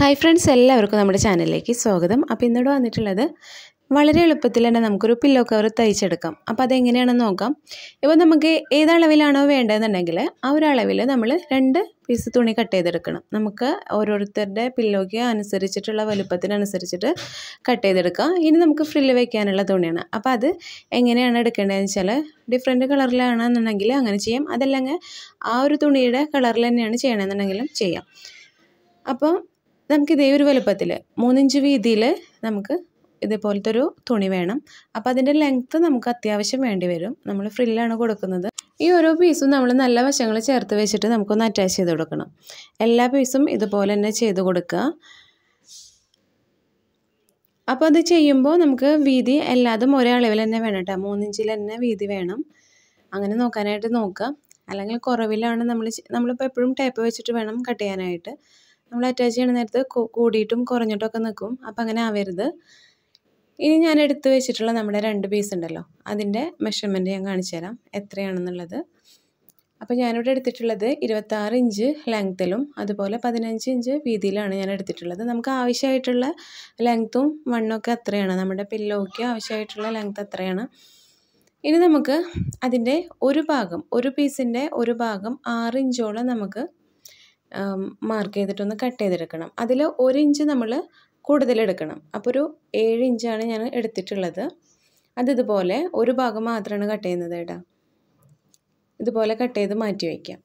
hi friends എല്ലാവർക്കും നമ്മുടെ ചാനലിലേക്ക് സ്വാഗതം അപ്പോൾ ഇന്നിവിടെ വന്നിട്ടുള്ളത് വളരെ എളുപ്പത്തിൽ തന്നെ നമുക്കൊരു പില്ലോ കവർ തയ്ച്ചെടുക്കാം അപ്പോൾ അതെങ്ങനെയാണെന്ന് നോക്കാം ഇപ്പോൾ നമുക്ക് ഏതളവിലാണോ വേണ്ടതെന്നുണ്ടെങ്കിൽ ആ ഒരു അളവിൽ നമ്മൾ രണ്ട് പീസ് തുണി കട്ട് ചെയ്തെടുക്കണം നമുക്ക് ഓരോരുത്തരുടെ പില്ലോക്ക് അനുസരിച്ചിട്ടുള്ള വലുപ്പത്തിനനുസരിച്ചിട്ട് കട്ട് ചെയ്തെടുക്കാം ഇനി നമുക്ക് ഫ്രില്ല് വയ്ക്കാനുള്ള തുണിയാണ് അപ്പോൾ അത് എങ്ങനെയാണ് എടുക്കേണ്ടതെന്ന് വെച്ചാൽ ഡിഫറെൻറ്റ് കളറിലാണെന്നുണ്ടെങ്കിൽ അങ്ങനെ ചെയ്യാം അതല്ലെങ്കിൽ ആ ഒരു തുണിയുടെ കളറിൽ തന്നെയാണ് ചെയ്യണമെന്നുണ്ടെങ്കിലും ചെയ്യാം അപ്പോൾ നമുക്ക് ഇതേ ഒരു വലുപ്പത്തിൽ മൂന്നിഞ്ച് വീതിയിൽ നമുക്ക് ഇതേപോലത്തെ ഒരു തുണി വേണം അപ്പോൾ അതിൻ്റെ ലെങ്ത്ത് നമുക്ക് അത്യാവശ്യം വേണ്ടി വരും നമ്മൾ ഫ്രില്ലാണ് കൊടുക്കുന്നത് ഈ ഓരോ പീസും നമ്മൾ നല്ല വശങ്ങൾ ചേർത്ത് വെച്ചിട്ട് നമുക്കൊന്ന് അറ്റാച്ച് ചെയ്ത് കൊടുക്കണം എല്ലാ പീസും ഇതുപോലെ തന്നെ ചെയ്ത് കൊടുക്കുക അപ്പോൾ അത് ചെയ്യുമ്പോൾ നമുക്ക് വീതി എല്ലാതും ഒരേ അളവിൽ തന്നെ വേണം കേട്ടോ മൂന്നിഞ്ചിൽ തന്നെ വീതി വേണം അങ്ങനെ നോക്കാനായിട്ട് നോക്കുക അല്ലെങ്കിൽ കുറവിലാണ് നമ്മൾ നമ്മളിപ്പോൾ എപ്പോഴും ടേപ്പ് വെച്ചിട്ട് വേണം കട്ട് ചെയ്യാനായിട്ട് നമ്മൾ അറ്റാച്ച് ചെയ്യണ നേരത്ത് കൂടിയിട്ടും ഒക്കെ നിൽക്കും അപ്പോൾ അങ്ങനെ ആവരുത് ഇനി ഞാൻ എടുത്തു വെച്ചിട്ടുള്ള നമ്മുടെ രണ്ട് പീസ് ഉണ്ടല്ലോ അതിൻ്റെ മെഷർമെൻറ്റ് ഞാൻ കാണിച്ചു തരാം എത്രയാണെന്നുള്ളത് അപ്പോൾ ഞാനിവിടെ എടുത്തിട്ടുള്ളത് ഇരുപത്താറ് ഇഞ്ച് ലെങ്ത്തിലും അതുപോലെ പതിനഞ്ച് ഇഞ്ച് വീതിയിലാണ് ഞാൻ എടുത്തിട്ടുള്ളത് നമുക്ക് ആവശ്യമായിട്ടുള്ള ലെങ്ത്തും വണ്ണൊക്കെ അത്രയാണ് നമ്മുടെ പില്ലോയ്ക്ക് ആവശ്യമായിട്ടുള്ള ലെങ്ത്ത് അത്രയാണ് ഇനി നമുക്ക് അതിൻ്റെ ഒരു ഭാഗം ഒരു പീസിൻ്റെ ഒരു ഭാഗം ആറ് ഇഞ്ചോളം നമുക്ക് മാർക്ക് ചെയ്തിട്ടൊന്ന് കട്ട് ചെയ്തെടുക്കണം അതിൽ ഒരു ഇഞ്ച് നമ്മൾ കൂടുതലെടുക്കണം അപ്പോൾ ഒരു ഏഴ് ഇഞ്ചാണ് ഞാൻ എടുത്തിട്ടുള്ളത് അതിതുപോലെ ഒരു ഭാഗം മാത്രമാണ് കട്ട് ചെയ്യുന്നത് കേട്ടോ ഇതുപോലെ കട്ട് ചെയ്ത് മാറ്റി വയ്ക്കാം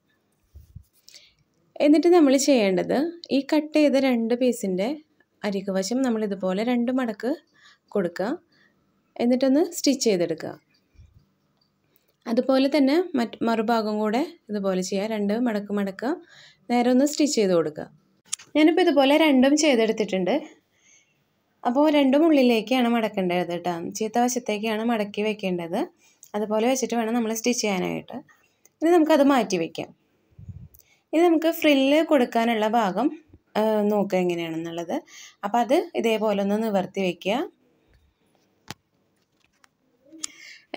എന്നിട്ട് നമ്മൾ ചെയ്യേണ്ടത് ഈ കട്ട് ചെയ്ത രണ്ട് പീസിൻ്റെ അരിക്ക് നമ്മൾ ഇതുപോലെ രണ്ട് മടക്ക് കൊടുക്കുക എന്നിട്ടൊന്ന് സ്റ്റിച്ച് ചെയ്തെടുക്കുക അതുപോലെ തന്നെ മറ്റ് മറുഭാഗം കൂടെ ഇതുപോലെ ചെയ്യുക രണ്ട് മടക്ക് മടക്കുക നേരെ ഒന്ന് സ്റ്റിച്ച് ചെയ്ത് കൊടുക്കുക ഞാനിപ്പോൾ ഇതുപോലെ രണ്ടും ചെയ്തെടുത്തിട്ടുണ്ട് അപ്പോൾ രണ്ടും ഉള്ളിലേക്കാണ് മടക്കേണ്ടത് കേട്ടോ ചീത്ത വശത്തേക്കാണ് മടക്കി വെക്കേണ്ടത് അതുപോലെ വെച്ചിട്ട് വേണം നമ്മൾ സ്റ്റിച്ച് ചെയ്യാനായിട്ട് ഇനി നമുക്കത് മാറ്റി വയ്ക്കാം ഇനി നമുക്ക് ഫ്രില്ല് കൊടുക്കാനുള്ള ഭാഗം നോക്കുക എങ്ങനെയാണെന്നുള്ളത് അപ്പോൾ അത് ഇതേപോലെ ഒന്ന് നിവർത്തി വയ്ക്കുക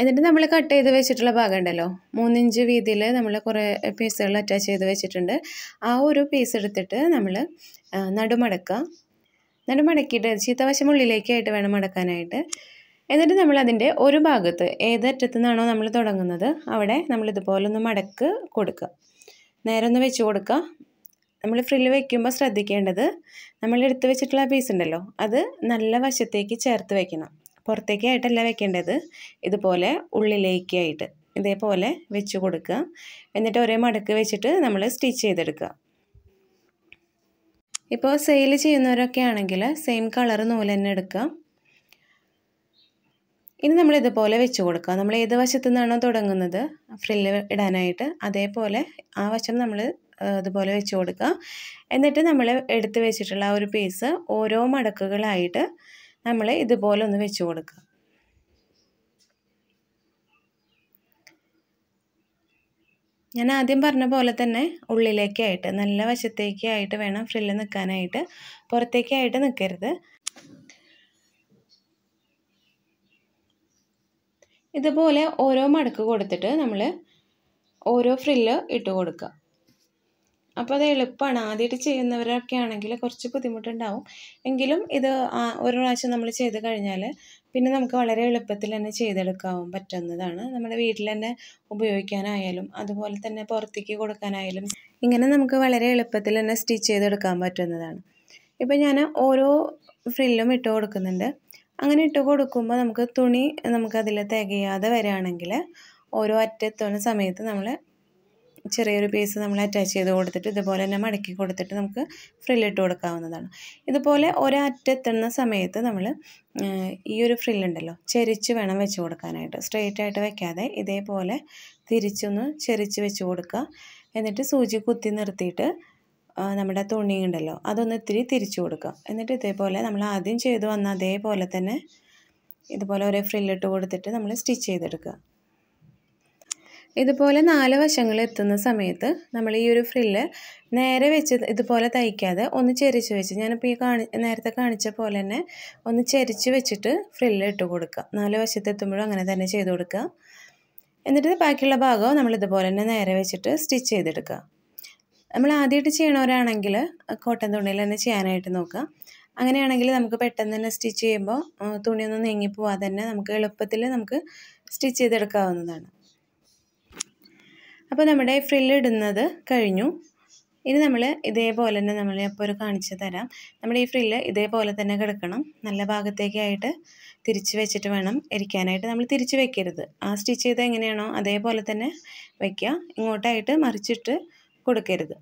എന്നിട്ട് നമ്മൾ കട്ട് ചെയ്ത് വെച്ചിട്ടുള്ള ഭാഗം ഉണ്ടല്ലോ മൂന്നിഞ്ച് വീതിയിൽ നമ്മൾ കുറേ പീസുകൾ അറ്റാച്ച് ചെയ്ത് വെച്ചിട്ടുണ്ട് ആ ഒരു പീസ് എടുത്തിട്ട് നമ്മൾ നടുമടക്കുക നടുമടക്കിയിട്ട് ചീത്തവശം ഉള്ളിലേക്കായിട്ട് വേണം മടക്കാനായിട്ട് എന്നിട്ട് നമ്മൾ അതിൻ്റെ ഒരു ഭാഗത്ത് ഏതറ്റത്തു നിന്നാണോ നമ്മൾ തുടങ്ങുന്നത് അവിടെ നമ്മൾ ഇതുപോലെ ഒന്ന് മടക്ക് കൊടുക്കുക നേരെ ഒന്ന് വെച്ച് കൊടുക്കുക നമ്മൾ ഫ്രില്ല് വയ്ക്കുമ്പോൾ ശ്രദ്ധിക്കേണ്ടത് നമ്മൾ എടുത്ത് വെച്ചിട്ടുള്ള പീസ് ഉണ്ടല്ലോ അത് നല്ല വശത്തേക്ക് ചേർത്ത് വയ്ക്കണം പുറത്തേക്കായിട്ടല്ല വെക്കേണ്ടത് ഇതുപോലെ ഉള്ളിലേക്കായിട്ട് ഇതേപോലെ വെച്ച് കൊടുക്കുക എന്നിട്ട് ഒരേ മടക്ക് വെച്ചിട്ട് നമ്മൾ സ്റ്റിച്ച് ചെയ്തെടുക്കുക ഇപ്പോൾ സെയിൽ ചെയ്യുന്നവരൊക്കെ ആണെങ്കിൽ സെയിം കളർ നൂല് തന്നെ എടുക്കുക ഇനി നമ്മൾ ഇതുപോലെ വെച്ച് കൊടുക്കുക നമ്മൾ ഏത് വശത്തു നിന്നാണോ തുടങ്ങുന്നത് ഫ്രില്ല് ഇടാനായിട്ട് അതേപോലെ ആ വശം നമ്മൾ ഇതുപോലെ വെച്ച് കൊടുക്കുക എന്നിട്ട് നമ്മൾ എടുത്ത് വെച്ചിട്ടുള്ള ആ ഒരു പീസ് ഓരോ മടക്കുകളായിട്ട് നമ്മൾ ഇതുപോലെ ഒന്ന് വെച്ച് കൊടുക്കുക ഞാൻ ആദ്യം പറഞ്ഞ പോലെ തന്നെ ഉള്ളിലേക്കായിട്ട് നല്ല വശത്തേക്കായിട്ട് വേണം ഫ്രില്ല് നിൽക്കാനായിട്ട് പുറത്തേക്കായിട്ട് നിൽക്കരുത് ഇതുപോലെ ഓരോ മടക്ക് കൊടുത്തിട്ട് നമ്മൾ ഓരോ ഫ്രില്ല് ഇട്ട് കൊടുക്കുക അപ്പോൾ അത് എളുപ്പമാണ് ആദ്യമായിട്ട് ചെയ്യുന്നവരൊക്കെ ആണെങ്കിൽ കുറച്ച് ബുദ്ധിമുട്ടുണ്ടാവും എങ്കിലും ഇത് ഒരു പ്രാവശ്യം നമ്മൾ ചെയ്ത് കഴിഞ്ഞാൽ പിന്നെ നമുക്ക് വളരെ എളുപ്പത്തിൽ തന്നെ ചെയ്തെടുക്കാൻ പറ്റുന്നതാണ് നമ്മുടെ വീട്ടിൽ തന്നെ ഉപയോഗിക്കാനായാലും അതുപോലെ തന്നെ പുറത്തേക്ക് കൊടുക്കാനായാലും ഇങ്ങനെ നമുക്ക് വളരെ എളുപ്പത്തിൽ തന്നെ സ്റ്റിച്ച് ചെയ്തെടുക്കാൻ പറ്റുന്നതാണ് ഇപ്പം ഞാൻ ഓരോ ഫ്രില്ലും ഇട്ട് കൊടുക്കുന്നുണ്ട് അങ്ങനെ ഇട്ട് കൊടുക്കുമ്പോൾ നമുക്ക് തുണി നമുക്കതിൽ തികയാതെ വരികയാണെങ്കിൽ ഓരോ അറ്റത്തോണ സമയത്ത് നമ്മൾ ചെറിയൊരു പീസ് നമ്മൾ അറ്റാച്ച് ചെയ്ത് കൊടുത്തിട്ട് ഇതുപോലെ തന്നെ മടക്കി കൊടുത്തിട്ട് നമുക്ക് ഫ്രില്ലിട്ട് കൊടുക്കാവുന്നതാണ് ഇതുപോലെ ഒരറ്റെത്തുന്ന സമയത്ത് നമ്മൾ ഈ ഒരു ഫ്രില്ലുണ്ടല്ലോ ചെരിച്ച് വേണം വെച്ച് കൊടുക്കാനായിട്ട് സ്ട്രെയിറ്റ് ആയിട്ട് വെക്കാതെ ഇതേപോലെ തിരിച്ചൊന്ന് ചെരിച്ച് വെച്ച് കൊടുക്കുക എന്നിട്ട് സൂചി കുത്തി നിർത്തിയിട്ട് നമ്മുടെ തുണി ഉണ്ടല്ലോ അതൊന്ന് ഇത്തിരി തിരിച്ചു കൊടുക്കുക എന്നിട്ട് ഇതേപോലെ നമ്മൾ ആദ്യം ചെയ്തു വന്ന അതേപോലെ തന്നെ ഇതുപോലെ ഒരേ ഫ്രില്ലിട്ട് കൊടുത്തിട്ട് നമ്മൾ സ്റ്റിച്ച് ചെയ്തെടുക്കുക ഇതുപോലെ നാല് വശങ്ങൾ എത്തുന്ന സമയത്ത് നമ്മൾ ഈ ഒരു ഫ്രില്ല് നേരെ വെച്ച് ഇതുപോലെ തയ്ക്കാതെ ഒന്ന് ചെരിച്ച് വെച്ച് ഞാനിപ്പോൾ ഈ കാണി നേരത്തെ കാണിച്ച പോലെ തന്നെ ഒന്ന് ചെരിച്ച് വെച്ചിട്ട് ഫ്രില്ല് ഇട്ട് കൊടുക്കുക നാല് വശത്ത് എത്തുമ്പോഴും അങ്ങനെ തന്നെ ചെയ്ത് കൊടുക്കുക എന്നിട്ട് ബാക്കിയുള്ള ഭാഗവും നമ്മൾ ഇതുപോലെ തന്നെ നേരെ വെച്ചിട്ട് സ്റ്റിച്ച് ചെയ്തെടുക്കുക നമ്മൾ ആദ്യമായിട്ട് ചെയ്യണവരാണെങ്കിൽ കോട്ടൻ തുണിയിൽ തന്നെ ചെയ്യാനായിട്ട് നോക്കുക അങ്ങനെയാണെങ്കിൽ നമുക്ക് പെട്ടെന്ന് തന്നെ സ്റ്റിച്ച് ചെയ്യുമ്പോൾ തുണിയൊന്നും നീങ്ങിപ്പോവാതെ തന്നെ നമുക്ക് എളുപ്പത്തിൽ നമുക്ക് സ്റ്റിച്ച് ചെയ്തെടുക്കാവുന്നതാണ് അപ്പോൾ നമ്മുടെ ഫ്രില്ലിടുന്നത് കഴിഞ്ഞു ഇനി നമ്മൾ ഇതേപോലെ തന്നെ നമ്മൾ അപ്പോൾ ഒരു കാണിച്ചു തരാം നമ്മൾ ഈ ഫ്രില്ല് ഇതേപോലെ തന്നെ കിടക്കണം നല്ല ഭാഗത്തേക്കായിട്ട് തിരിച്ച് വെച്ചിട്ട് വേണം ഇരിക്കാനായിട്ട് നമ്മൾ തിരിച്ച് വെക്കരുത് ആ സ്റ്റിച്ച് ചെയ്ത് എങ്ങനെയാണോ അതേപോലെ തന്നെ വയ്ക്കുക ഇങ്ങോട്ടായിട്ട് മറിച്ചിട്ട് കൊടുക്കരുത്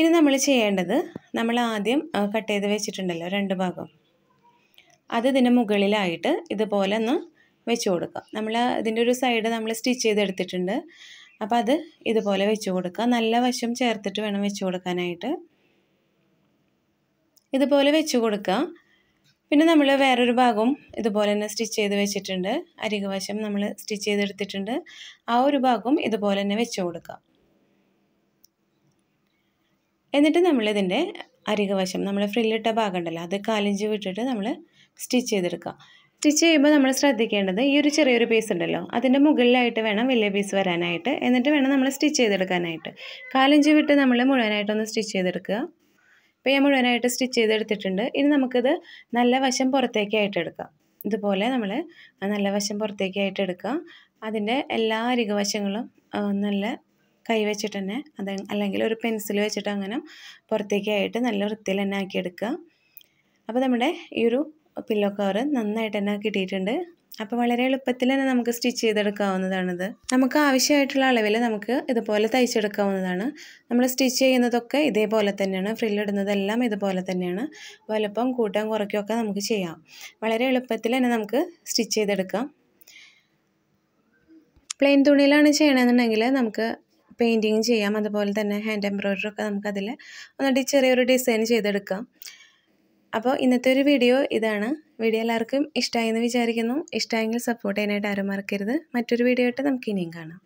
ഇനി നമ്മൾ ചെയ്യേണ്ടത് നമ്മൾ ആദ്യം കട്ട് ചെയ്ത് വെച്ചിട്ടുണ്ടല്ലോ രണ്ട് ഭാഗം അത് ഇതിൻ്റെ മുകളിലായിട്ട് ഇതുപോലെ ഒന്ന് വെച്ച് കൊടുക്കാം നമ്മൾ ഇതിൻ്റെ ഒരു സൈഡ് നമ്മൾ സ്റ്റിച്ച് ചെയ്തെടുത്തിട്ടുണ്ട് അപ്പോൾ അത് ഇതുപോലെ വെച്ച് കൊടുക്കുക നല്ല വശം ചേർത്തിട്ട് വേണം വെച്ച് കൊടുക്കാനായിട്ട് ഇതുപോലെ വെച്ച് കൊടുക്കുക പിന്നെ നമ്മൾ വേറൊരു ഭാഗവും ഇതുപോലെ തന്നെ സ്റ്റിച്ച് ചെയ്ത് വെച്ചിട്ടുണ്ട് അരികു വശം നമ്മൾ സ്റ്റിച്ച് ചെയ്തെടുത്തിട്ടുണ്ട് ആ ഒരു ഭാഗവും ഇതുപോലെ തന്നെ വെച്ച് കൊടുക്കുക എന്നിട്ട് നമ്മളിതിൻ്റെ അരികു വശം നമ്മൾ ഫ്രില്ലിട്ട ഭാഗം ഉണ്ടല്ലോ അത് കാലിഞ്ച് വിട്ടിട്ട് നമ്മൾ സ്റ്റിച്ച് ചെയ്തെടുക്കുക സ്റ്റിച്ച് ചെയ്യുമ്പോൾ നമ്മൾ ശ്രദ്ധിക്കേണ്ടത് ഈ ഒരു ചെറിയൊരു പീസ് ഉണ്ടല്ലോ അതിൻ്റെ മുകളിലായിട്ട് വേണം വലിയ പീസ് വരാനായിട്ട് എന്നിട്ട് വേണം നമ്മൾ സ്റ്റിച്ച് ചെയ്തെടുക്കാനായിട്ട് കാലഞ്ച് വിട്ട് നമ്മൾ മുഴുവനായിട്ടൊന്ന് സ്റ്റിച്ച് ചെയ്തെടുക്കുക ഇപ്പോൾ ഞാൻ മുഴുവനായിട്ട് സ്റ്റിച്ച് ചെയ്തെടുത്തിട്ടുണ്ട് ഇനി നമുക്കിത് നല്ല വശം പുറത്തേക്കായിട്ട് ആയിട്ട് എടുക്കാം ഇതുപോലെ നമ്മൾ നല്ല വശം പുറത്തേക്കായിട്ട് ആയിട്ട് എടുക്കുക അതിൻ്റെ എല്ലാ അരികുവശങ്ങളും നല്ല കൈ വെച്ചിട്ട് തന്നെ അത് അല്ലെങ്കിൽ ഒരു പെൻസിൽ വെച്ചിട്ട് അങ്ങനെ പുറത്തേക്കായിട്ട് നല്ല വൃത്തിയിൽ തന്നെ ആക്കിയെടുക്കുക അപ്പോൾ നമ്മുടെ ഈ ഒരു പില്ലോ കവർ നന്നായിട്ട് തന്നെ കിട്ടിയിട്ടുണ്ട് അപ്പോൾ വളരെ എളുപ്പത്തിൽ തന്നെ നമുക്ക് സ്റ്റിച്ച് ചെയ്തെടുക്കാവുന്നതാണിത് നമുക്ക് ആവശ്യമായിട്ടുള്ള അളവിൽ നമുക്ക് ഇതുപോലെ തയ്ച്ചെടുക്കാവുന്നതാണ് നമ്മൾ സ്റ്റിച്ച് ചെയ്യുന്നതൊക്കെ ഇതേപോലെ തന്നെയാണ് ഫ്രില്ലിടുന്നതെല്ലാം ഇതുപോലെ തന്നെയാണ് വലുപ്പം കൂട്ടം കുറയ്ക്കുകയൊക്കെ നമുക്ക് ചെയ്യാം വളരെ എളുപ്പത്തിൽ തന്നെ നമുക്ക് സ്റ്റിച്ച് ചെയ്തെടുക്കാം പ്ലെയിൻ തുണിയിലാണ് ചെയ്യണമെന്നുണ്ടെങ്കിൽ നമുക്ക് പെയിൻറ്റിങ് ചെയ്യാം അതുപോലെ തന്നെ ഹാൻഡ് എംബ്രോയിഡറി ഒക്കെ നമുക്കതിൽ ഒന്നടി ചെറിയൊരു ഡിസൈൻ ചെയ്തെടുക്കാം അപ്പോൾ ഇന്നത്തെ ഒരു വീഡിയോ ഇതാണ് വീഡിയോ എല്ലാവർക്കും ഇഷ്ടമായി എന്ന് വിചാരിക്കുന്നു ഇഷ്ടമായെങ്കിൽ സപ്പോർട്ട് ചെയ്യാനായിട്ട് ആരും മറക്കരുത് മറ്റൊരു വീഡിയോ ആയിട്ട് നമുക്ക് ഇനിയും കാണാം